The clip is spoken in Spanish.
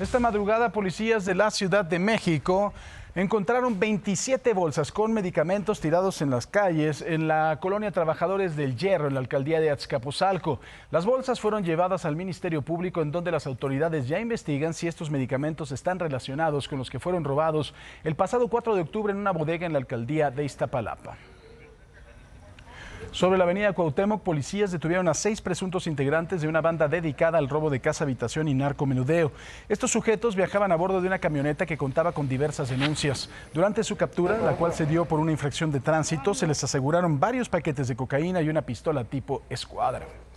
Esta madrugada, policías de la Ciudad de México encontraron 27 bolsas con medicamentos tirados en las calles en la colonia Trabajadores del Hierro, en la alcaldía de Azcapotzalco. Las bolsas fueron llevadas al Ministerio Público, en donde las autoridades ya investigan si estos medicamentos están relacionados con los que fueron robados el pasado 4 de octubre en una bodega en la alcaldía de Iztapalapa. Sobre la avenida Cuauhtémoc, policías detuvieron a seis presuntos integrantes de una banda dedicada al robo de casa, habitación y narcomenudeo. Estos sujetos viajaban a bordo de una camioneta que contaba con diversas denuncias. Durante su captura, la cual se dio por una infracción de tránsito, se les aseguraron varios paquetes de cocaína y una pistola tipo escuadra.